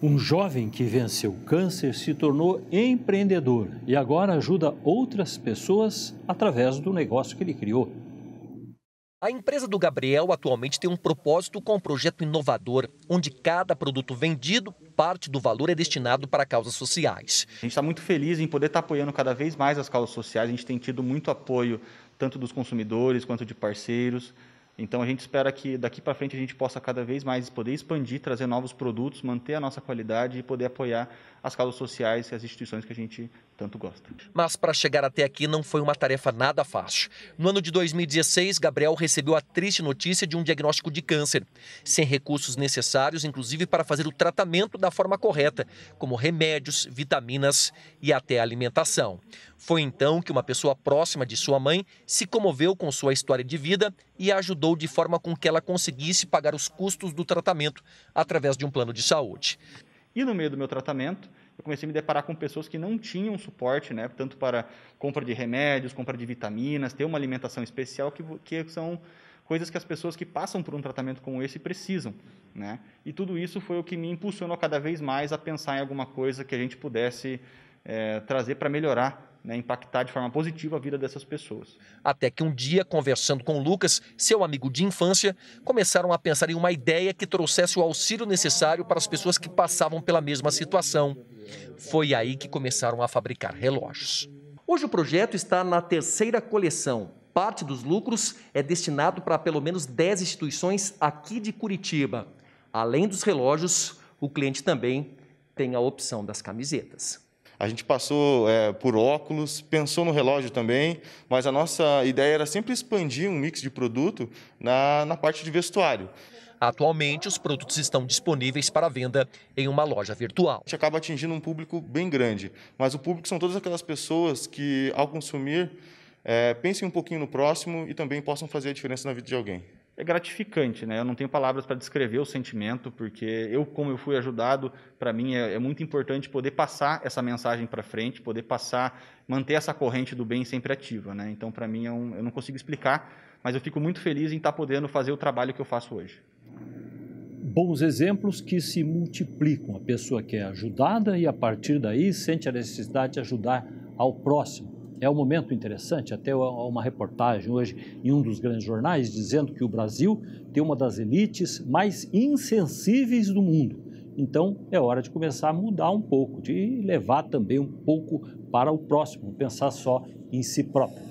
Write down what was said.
Um jovem que venceu o câncer se tornou empreendedor e agora ajuda outras pessoas através do negócio que ele criou. A empresa do Gabriel atualmente tem um propósito com um projeto inovador, onde cada produto vendido, parte do valor é destinado para causas sociais. A gente está muito feliz em poder estar apoiando cada vez mais as causas sociais. A gente tem tido muito apoio, tanto dos consumidores quanto de parceiros. Então a gente espera que daqui para frente a gente possa cada vez mais poder expandir, trazer novos produtos, manter a nossa qualidade e poder apoiar as causas sociais e as instituições que a gente tanto gosta. Mas para chegar até aqui não foi uma tarefa nada fácil. No ano de 2016, Gabriel recebeu a triste notícia de um diagnóstico de câncer, sem recursos necessários, inclusive para fazer o tratamento da forma correta, como remédios, vitaminas e até alimentação. Foi então que uma pessoa próxima de sua mãe se comoveu com sua história de vida e a ajudou de forma com que ela conseguisse pagar os custos do tratamento através de um plano de saúde. E no meio do meu tratamento, eu comecei a me deparar com pessoas que não tinham suporte, né, tanto para compra de remédios, compra de vitaminas, ter uma alimentação especial, que, que são coisas que as pessoas que passam por um tratamento como esse precisam, né? E tudo isso foi o que me impulsionou cada vez mais a pensar em alguma coisa que a gente pudesse é, trazer para melhorar né, impactar de forma positiva a vida dessas pessoas. Até que um dia, conversando com o Lucas, seu amigo de infância, começaram a pensar em uma ideia que trouxesse o auxílio necessário para as pessoas que passavam pela mesma situação. Foi aí que começaram a fabricar relógios. Hoje o projeto está na terceira coleção. Parte dos lucros é destinado para pelo menos 10 instituições aqui de Curitiba. Além dos relógios, o cliente também tem a opção das camisetas. A gente passou é, por óculos, pensou no relógio também, mas a nossa ideia era sempre expandir um mix de produto na, na parte de vestuário. Atualmente, os produtos estão disponíveis para venda em uma loja virtual. A gente acaba atingindo um público bem grande, mas o público são todas aquelas pessoas que, ao consumir, é, pensem um pouquinho no próximo e também possam fazer a diferença na vida de alguém é gratificante, né? Eu não tenho palavras para descrever o sentimento, porque eu, como eu fui ajudado, para mim é, é, muito importante poder passar essa mensagem para frente, poder passar, manter essa corrente do bem sempre ativa, né? Então, para mim, é um, eu não consigo explicar, mas eu fico muito feliz em estar tá podendo fazer o trabalho que eu faço hoje. Bons exemplos que se multiplicam. A pessoa que é ajudada e, a partir daí, sente a necessidade de ajudar ao próximo. É um momento interessante, até uma reportagem hoje em um dos grandes jornais dizendo que o Brasil tem uma das elites mais insensíveis do mundo. Então é hora de começar a mudar um pouco, de levar também um pouco para o próximo, pensar só em si próprio.